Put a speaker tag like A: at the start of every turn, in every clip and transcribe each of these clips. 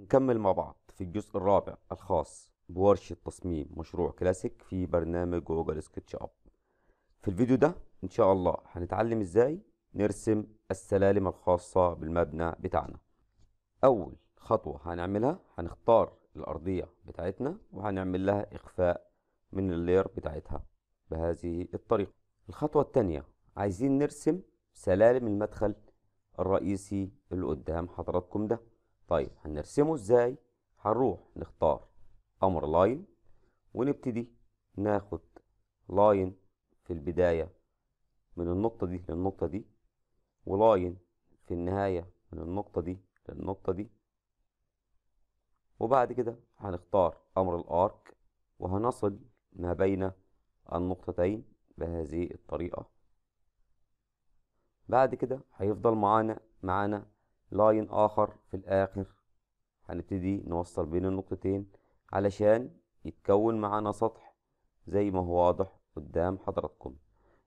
A: نكمل مع بعض في الجزء الرابع الخاص بورشة تصميم مشروع كلاسيك في برنامج جوجل سكتش اب في الفيديو ده ان شاء الله هنتعلم ازاي نرسم السلالم الخاصة بالمبنى بتاعنا اول خطوة هنعملها هنختار الارضية بتاعتنا وهنعمل لها اخفاء من اللير بتاعتها بهذه الطريقة الخطوة التانية عايزين نرسم سلالم المدخل الرئيسي اللي قدام حضراتكم ده طيب هنرسمه ازاي هنروح نختار امر لاين ونبتدي ناخد لاين في البداية من النقطة دي للنقطة دي ولاين في النهاية من النقطة دي للنقطة دي وبعد كده هنختار أمر الأرك وهنصل ما بين النقطتين بهذه الطريقة بعد كده هيفضل معانا معانا لاين اخر في الاخر هنبتدي نوصل بين النقطتين علشان يتكون معانا سطح زي ما هو واضح قدام حضراتكم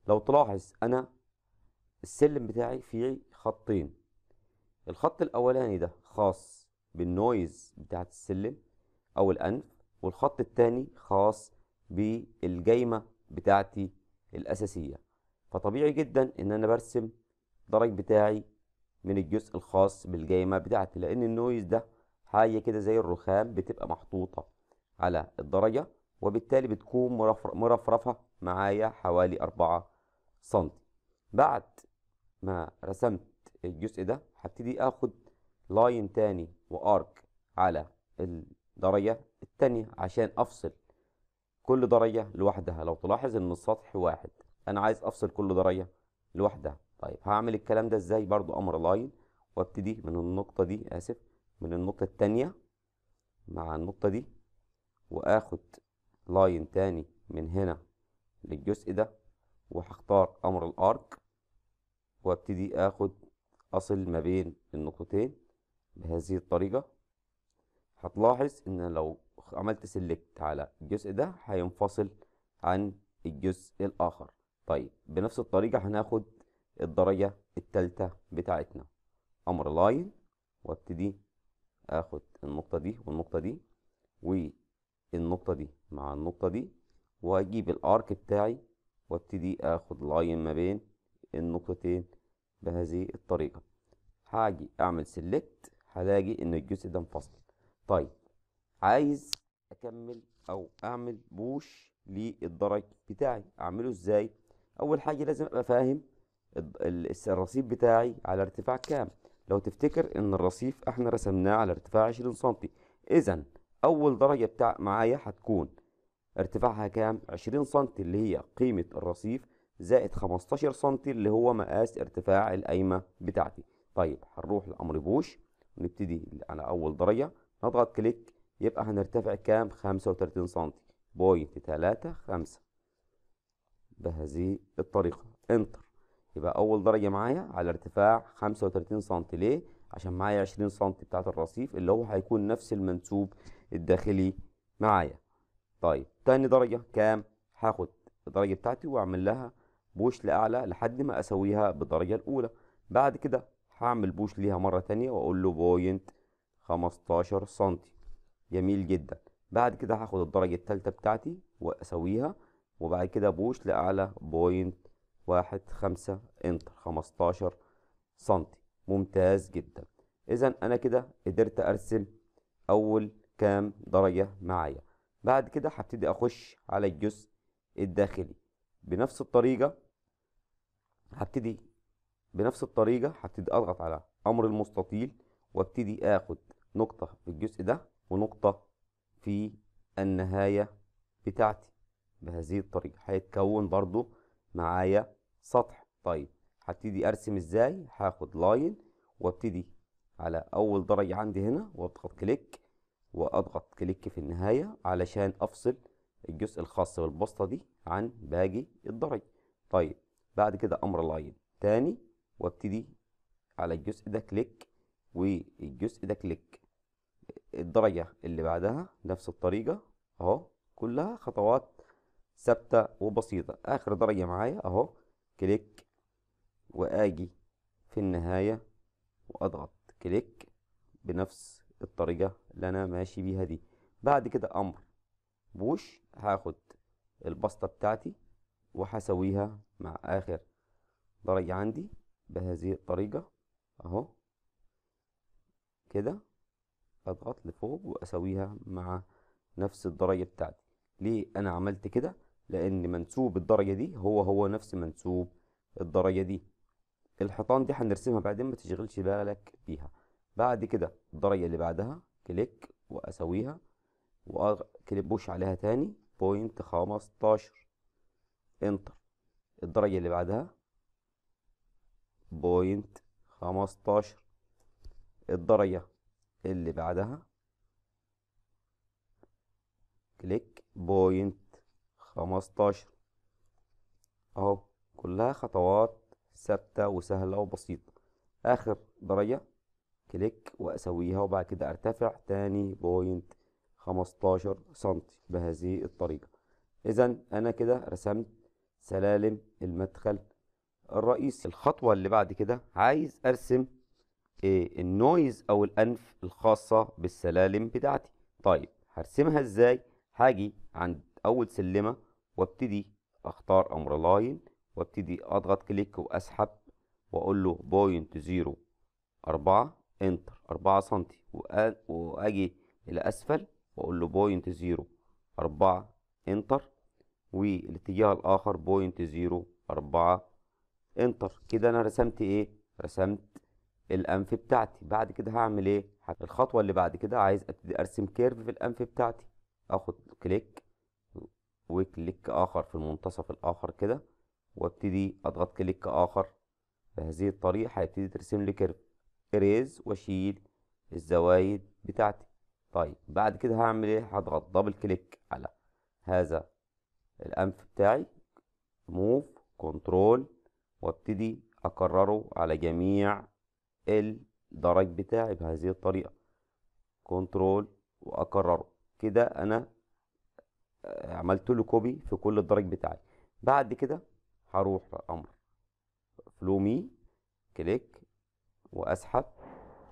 A: لو تلاحظ انا السلم بتاعي فيه خطين الخط الاولاني ده خاص بالنويز بتاعت السلم او الانف والخط التاني خاص بالجايمه بتاعتي الاساسيه فطبيعي جدا ان انا برسم الدرج بتاعي من الجزء الخاص بالجايمة بتاعتي لأن النويز ده حاجة كده زي الرخام بتبقى محطوطة على الدرجة وبالتالي بتكون مرفرفة معايا حوالي أربعة سنتي بعد ما رسمت الجزء ده هبتدي اخد لاين تاني وارك على الدرجة التانية عشان افصل كل درجة لوحدها لو تلاحظ ان السطح واحد انا عايز افصل كل درجة لوحدها طيب هعمل الكلام ده ازاي برضو امر لاين وابتدي من النقطة دي اسف من النقطة التانية مع النقطة دي واخد لاين تاني من هنا للجزء ده وهختار امر الارك وابتدي اخد اصل ما بين النقطتين بهذه الطريقة هتلاحظ ان لو عملت سيلكت على الجزء ده هينفصل عن الجزء الاخر طيب بنفس الطريقة هناخد الدرجة التالتة بتاعتنا امر لاين وابتدي اخد النقطة دي والنقطة دي والنقطة دي مع النقطة دي واجيب الارك بتاعي وابتدي اخد لاين ما بين النقطتين بهذه الطريقة هاجي اعمل سيلكت هلاقي ان الجزء ده انفصل طيب عايز اكمل او اعمل بوش للدرج بتاعي اعمله ازاي اول حاجة لازم ابقى فاهم الرصيف بتاعي على ارتفاع كام لو تفتكر ان الرصيف احنا رسمناه على ارتفاع 20 سم اذا اول درجه بتاع معايا هتكون ارتفاعها كام 20 سم اللي هي قيمه الرصيف زائد 15 سم اللي هو مقاس ارتفاع القايمه بتاعتي طيب هنروح لامر بوش نبتدي على اول درجه نضغط كليك يبقى هنرتفع كام 35 سم بوينت 3 5 بهذه الطريقه انتر يبقى أول درجة معايا على ارتفاع 35 سم ليه؟ عشان معايا 20 سم بتاعة الرصيف اللي هو هيكون نفس المنسوب الداخلي معايا طيب تاني درجة كام؟ هاخد الدرجة بتاعتي وأعمل لها بوش لأعلى لحد ما أسويها بالدرجة الأولى بعد كده هعمل بوش ليها مرة تانية وأقول له بوينت 15 سم جميل جدا بعد كده هاخد الدرجة التالتة بتاعتي وأسويها وبعد كده بوش لأعلى بوينت واحد خمسة انتر خمستاشر سنتي ممتاز جدا اذا انا كده قدرت ارسم اول كام درجة معايا بعد كده هبتدي اخش على الجزء الداخلي بنفس الطريقة هبتدي بنفس الطريقة هبتدي اضغط على امر المستطيل وابتدي اخد نقطة في الجزء ده ونقطة في النهاية بتاعتي بهذه الطريقة هيتكون برضو معايا سطح طيب هبتدي ارسم ازاي هاخد لاين وابتدي على اول درجة عندي هنا واضغط كليك واضغط كليك في النهاية علشان افصل الجزء الخاص بالبسطة دي عن باقي الدرج طيب بعد كده امر لاين تاني وابتدي على الجزء ده كليك والجزء ده كليك الدرجة اللي بعدها نفس الطريقة اهو كلها خطوات ثابته وبسيطه اخر درجه معايا اهو كليك واجي في النهايه واضغط كليك بنفس الطريقه اللي انا ماشي بيها دي بعد كده امر بوش هاخد البسطه بتاعتي وهسويها مع اخر درجه عندي بهذه الطريقه اهو كده اضغط لفوق واسويها مع نفس الدرجة بتاعتي ليه انا عملت كده لأن منسوب الدرجة دي هو هو نفس منسوب الدرجة دي الحيطان دي هنرسمها بعدين ما تشغلش بالك بيها بعد كده الدرجة اللي بعدها كليك وأسويها وكليبوش عليها تاني بوينت خمستاشر انتر الدرجة اللي بعدها بوينت خمستاشر الدرجة اللي بعدها كليك بوينت خمستاشر اهو كلها خطوات ثابتة وسهلة وبسيطة اخر درجة كليك واسويها وبعد كده ارتفع تاني بوينت خمستاشر سنتي بهذه الطريقة اذا انا كده رسمت سلالم المدخل الرئيسي الخطوة اللي بعد كده عايز ارسم إيه النويز او الانف الخاصة بالسلالم بتاعتي طيب هرسمها ازاي هاجي عند اول سلمة وابتدي اختار امر لاين وابتدي اضغط كليك واسحب واقول له بوينت زيرو أربعة انتر أربعة سنتي واجي الى اسفل واقول له بوينت زيرو أربعة انتر والاتجاه الاخر بوينت زيرو أربعة انتر كده انا رسمت ايه رسمت الانف بتاعتي بعد كده هعمل ايه الخطوه اللي بعد كده عايز ابتدي ارسم كيرف في الانف بتاعتي اخد كليك وكليك اخر في المنتصف الاخر كده وابتدي اضغط كليك اخر بهذه الطريقه هيبتدي ترسم لي كيرف اريز واشيل الزوايد بتاعتي طيب بعد كده هعمل ايه هضغط دبل كليك على هذا الانف بتاعي موف كنترول وابتدي اكرره على جميع الدرج بتاعي بهذه الطريقه كنترول واكرره كده انا عملت له كوبي في كل الدرج بتاعي بعد كده هروح امر مي كليك واسحب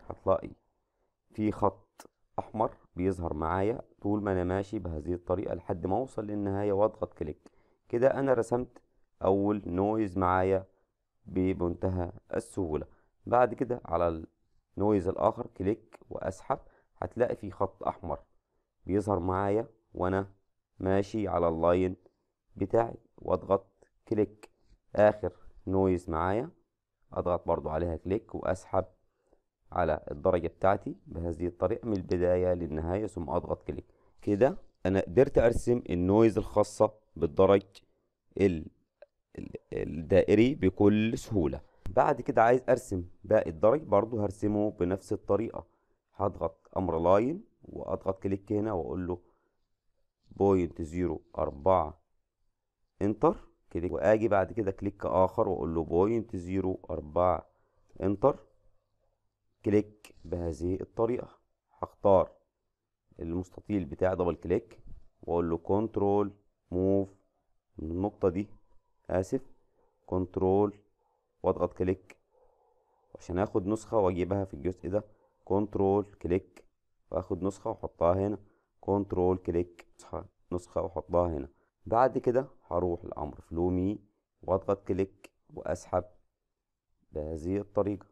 A: هتلاقي في خط احمر بيظهر معايا طول ما انا ماشي بهذه الطريقه لحد ما اوصل للنهايه واضغط كليك كده انا رسمت اول نويز معايا بمنتهى السهوله بعد كده على النويز الاخر كليك واسحب هتلاقي في خط احمر بيظهر معايا وانا ماشي على اللاين بتاعي واضغط كليك اخر نويز معايا اضغط برضو عليها كليك واسحب على الدرجة بتاعتي بهذه الطريقة من البداية للنهاية ثم اضغط كليك كده انا قدرت ارسم النويز الخاصة بالدرج الدائري بكل سهولة بعد كده عايز ارسم باقي الدرج برضو هرسمه بنفس الطريقة هضغط امر لاين واضغط كليك هنا واقول له بوينت زيرو أربعة انتر كده واجي بعد كده كليك اخر واقول له بوينت زيرو أربعة انتر كليك بهذه الطريقة هختار المستطيل بتاع دبل كليك واقول له كنترول موف من النقطة دي اسف كنترول واضغط كليك عشان اخد نسخة واجيبها في الجزء ده كنترول كليك واخد نسخة واحطها هنا كنترول كليك نسخة واحطها هنا بعد كده هروح لأمر فلومي واضغط كليك وأسحب بهذه الطريقة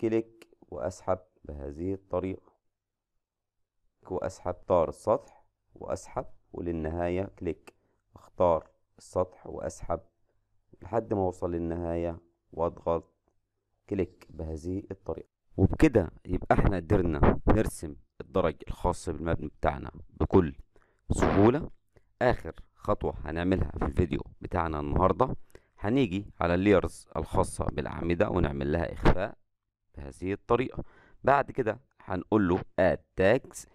A: كليك وأسحب بهذه الطريقة وأسحب طار السطح وأسحب وللنهاية كليك أختار السطح وأسحب لحد ما أوصل للنهاية وأضغط كليك بهذه الطريقة وبكده يبقى احنا قدرنا نرسم الدرج الخاص بالمبنى بتاعنا بكل سهولة آخر خطوة هنعملها في الفيديو بتاعنا النهاردة هنيجي على الليرز الخاصة بالأعمدة ونعمل لها إخفاء بهذه الطريقة بعد كده هنقول له add tags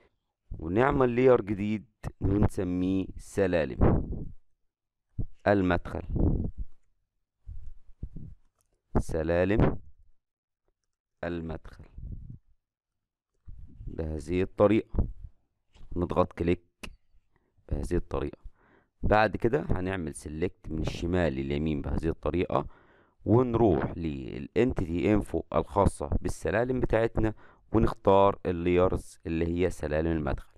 A: ونعمل لير جديد ونسميه سلالم المدخل سلالم المدخل بهذه الطريقة نضغط كليك بهذه الطريقة بعد كده هنعمل سيلكت من الشمال لليمين بهذه الطريقة ونروح للانتيتي انفو الخاصة بالسلالم بتاعتنا ونختار الليرز اللي هي سلالم المدخل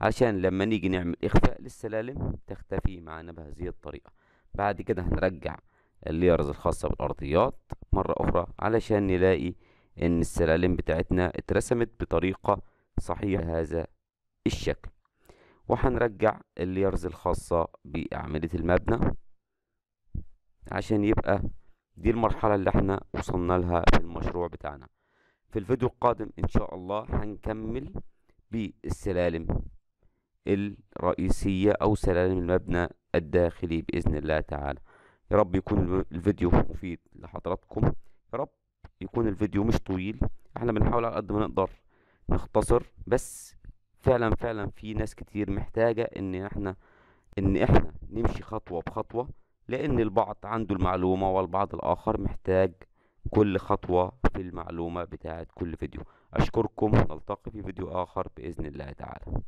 A: عشان لما نيجي نعمل اخفاء للسلالم تختفي معانا بهذه الطريقة بعد كده هنرجع الليرز الخاصة بالارضيات مرة اخرى علشان نلاقي ان السلالم بتاعتنا اترسمت بطريقة صحيح هذا الشكل وهنرجع الليرز الخاصة بأعمدة المبنى عشان يبقى دي المرحلة اللي احنا وصلنا لها في المشروع بتاعنا في الفيديو القادم ان شاء الله هنكمل بالسلالم الرئيسية او سلالم المبنى الداخلي بإذن الله تعالى يا رب يكون الفيديو مفيد لحضراتكم يا رب يكون الفيديو مش طويل احنا بنحاول على قد ما نقدر نختصر بس فعلا فعلا في ناس كتير محتاجة ان احنا ان احنا نمشي خطوة بخطوة لان البعض عنده المعلومة والبعض الاخر محتاج كل خطوة في المعلومة بتاعت كل فيديو أشكركم نلتقي في فيديو آخر بإذن الله تعالى